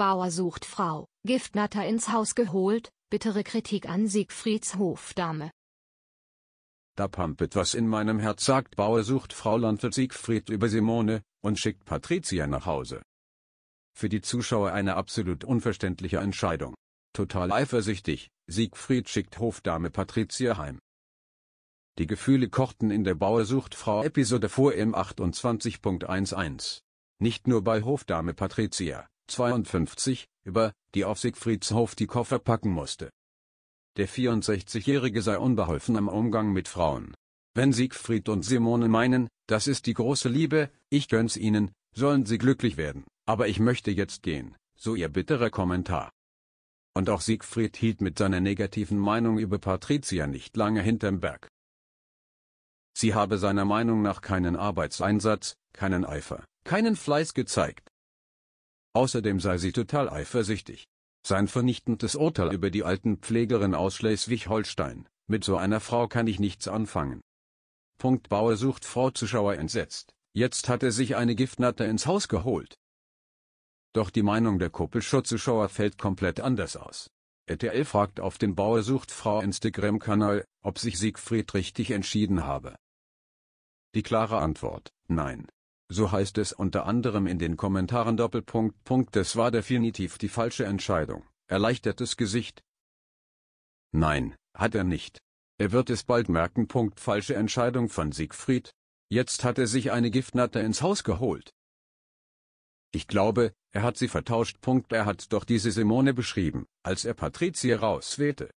Bauer sucht Frau, Giftnatter ins Haus geholt, bittere Kritik an Siegfrieds Hofdame. Da pampet was in meinem Herz sagt Bauer sucht Frau Landwirt Siegfried über Simone und schickt Patricia nach Hause. Für die Zuschauer eine absolut unverständliche Entscheidung. Total eifersüchtig, Siegfried schickt Hofdame Patricia heim. Die Gefühle kochten in der Bauersuchtfrau Episode vor im 2811 Nicht nur bei Hofdame Patricia, 52, über, die auf Siegfriedshof die Koffer packen musste. Der 64-Jährige sei unbeholfen am Umgang mit Frauen. Wenn Siegfried und Simone meinen, das ist die große Liebe, ich gönn's ihnen, sollen sie glücklich werden, aber ich möchte jetzt gehen, so ihr bitterer Kommentar. Und auch Siegfried hielt mit seiner negativen Meinung über Patricia nicht lange hinterm Berg. Sie habe seiner Meinung nach keinen Arbeitseinsatz, keinen Eifer, keinen Fleiß gezeigt. Außerdem sei sie total eifersüchtig. Sein vernichtendes Urteil über die alten Pflegerin aus Schleswig-Holstein, mit so einer Frau kann ich nichts anfangen. Punkt Bauer sucht Frau Zuschauer entsetzt, jetzt hat er sich eine Giftnatter ins Haus geholt. Doch die Meinung der Kuppelschutzzuschauer fällt komplett anders aus. RTL fragt auf dem Bauer sucht Frau Instagram-Kanal, ob sich Siegfried richtig entschieden habe. Die klare Antwort, nein. So heißt es unter anderem in den Kommentaren Doppelpunkt Punkt das war definitiv die falsche Entscheidung, erleichtertes Gesicht. Nein, hat er nicht. Er wird es bald merken. Punkt falsche Entscheidung von Siegfried. Jetzt hat er sich eine Giftnatter ins Haus geholt. Ich glaube, er hat sie vertauscht. Punkt er hat doch diese Simone beschrieben, als er Patrizie rauswählte.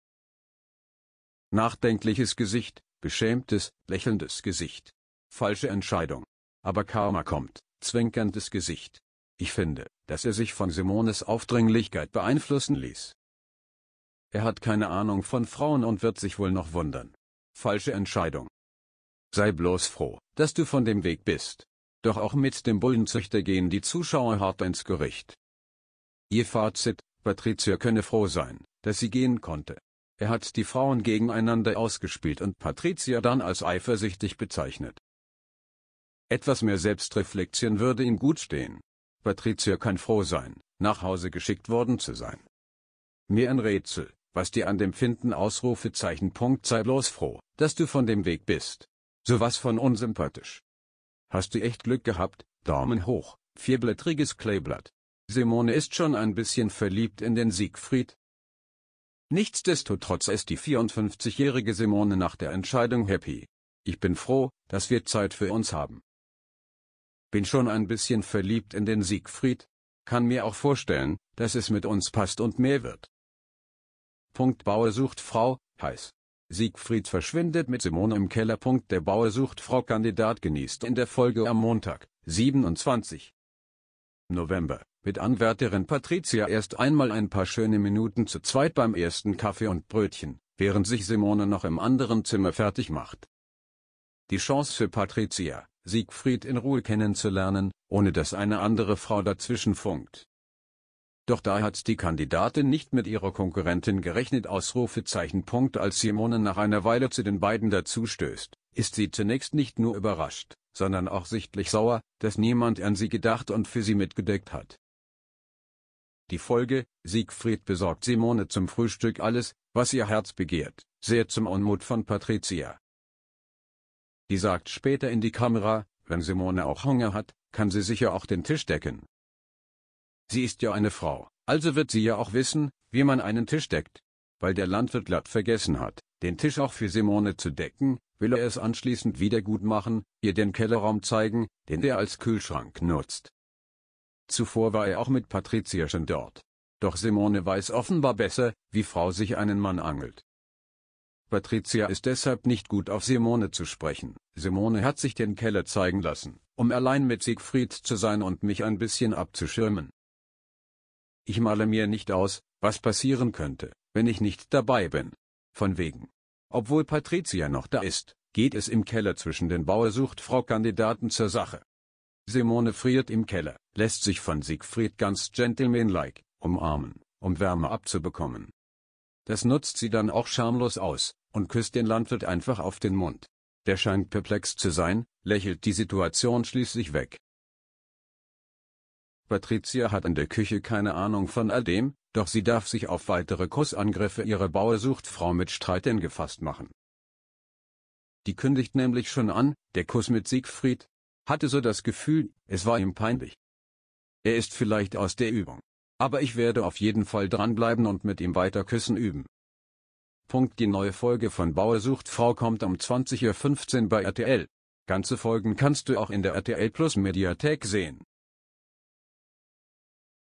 Nachdenkliches Gesicht, beschämtes, lächelndes Gesicht. Falsche Entscheidung. Aber Karma kommt, zwinkerndes Gesicht. Ich finde, dass er sich von Simones Aufdringlichkeit beeinflussen ließ. Er hat keine Ahnung von Frauen und wird sich wohl noch wundern. Falsche Entscheidung. Sei bloß froh, dass du von dem Weg bist. Doch auch mit dem Bullenzüchter gehen die Zuschauer hart ins Gericht. Ihr Fazit, Patricia könne froh sein, dass sie gehen konnte. Er hat die Frauen gegeneinander ausgespielt und Patricia dann als eifersüchtig bezeichnet. Etwas mehr Selbstreflexion würde ihm gut stehen. Patricia kann froh sein, nach Hause geschickt worden zu sein. Mir ein Rätsel, was dir an dem Finden Ausrufezeichen Punkt sei bloß froh, dass du von dem Weg bist. Sowas von unsympathisch. Hast du echt Glück gehabt, Daumen hoch, vierblättriges Kleeblatt. Simone ist schon ein bisschen verliebt in den Siegfried. Nichtsdestotrotz ist die 54-jährige Simone nach der Entscheidung happy. Ich bin froh, dass wir Zeit für uns haben. Bin schon ein bisschen verliebt in den Siegfried. Kann mir auch vorstellen, dass es mit uns passt und mehr wird. Punkt Bauer sucht Frau, heiß. Siegfried verschwindet mit Simone im Keller. Punkt Der Bauer sucht Frau Kandidat genießt in der Folge am Montag, 27. November, mit Anwärterin Patricia erst einmal ein paar schöne Minuten zu zweit beim ersten Kaffee und Brötchen, während sich Simone noch im anderen Zimmer fertig macht. Die Chance für Patricia, Siegfried in Ruhe kennenzulernen, ohne dass eine andere Frau dazwischen funkt. Doch da hat die Kandidatin nicht mit ihrer Konkurrentin gerechnet Punkt Als Simone nach einer Weile zu den beiden dazu stößt, ist sie zunächst nicht nur überrascht, sondern auch sichtlich sauer, dass niemand an sie gedacht und für sie mitgedeckt hat. Die Folge, Siegfried besorgt Simone zum Frühstück alles, was ihr Herz begehrt, sehr zum Unmut von Patricia. Die sagt später in die Kamera, wenn Simone auch Hunger hat, kann sie sicher auch den Tisch decken. Sie ist ja eine Frau, also wird sie ja auch wissen, wie man einen Tisch deckt. Weil der Landwirt glatt vergessen hat, den Tisch auch für Simone zu decken, will er es anschließend wieder gut machen, ihr den Kellerraum zeigen, den er als Kühlschrank nutzt. Zuvor war er auch mit Patricia schon dort. Doch Simone weiß offenbar besser, wie Frau sich einen Mann angelt. Patricia ist deshalb nicht gut auf Simone zu sprechen. Simone hat sich den Keller zeigen lassen, um allein mit Siegfried zu sein und mich ein bisschen abzuschirmen. Ich male mir nicht aus, was passieren könnte, wenn ich nicht dabei bin. Von wegen. Obwohl Patricia noch da ist, geht es im Keller zwischen den frau kandidaten zur Sache. Simone friert im Keller, lässt sich von Siegfried ganz gentlemanlike umarmen, um Wärme abzubekommen. Das nutzt sie dann auch schamlos aus, und küsst den Landwirt einfach auf den Mund. Der scheint perplex zu sein, lächelt die Situation schließlich weg. Patricia hat in der Küche keine Ahnung von all dem, doch sie darf sich auf weitere Kussangriffe ihrer Bauersuchtfrau mit Streitern gefasst machen. Die kündigt nämlich schon an, der Kuss mit Siegfried, hatte so das Gefühl, es war ihm peinlich. Er ist vielleicht aus der Übung. Aber ich werde auf jeden Fall dranbleiben und mit ihm weiter küssen üben. Die neue Folge von Bauer sucht Frau kommt um 20.15 Uhr bei RTL. Ganze Folgen kannst du auch in der RTL Plus Mediathek sehen.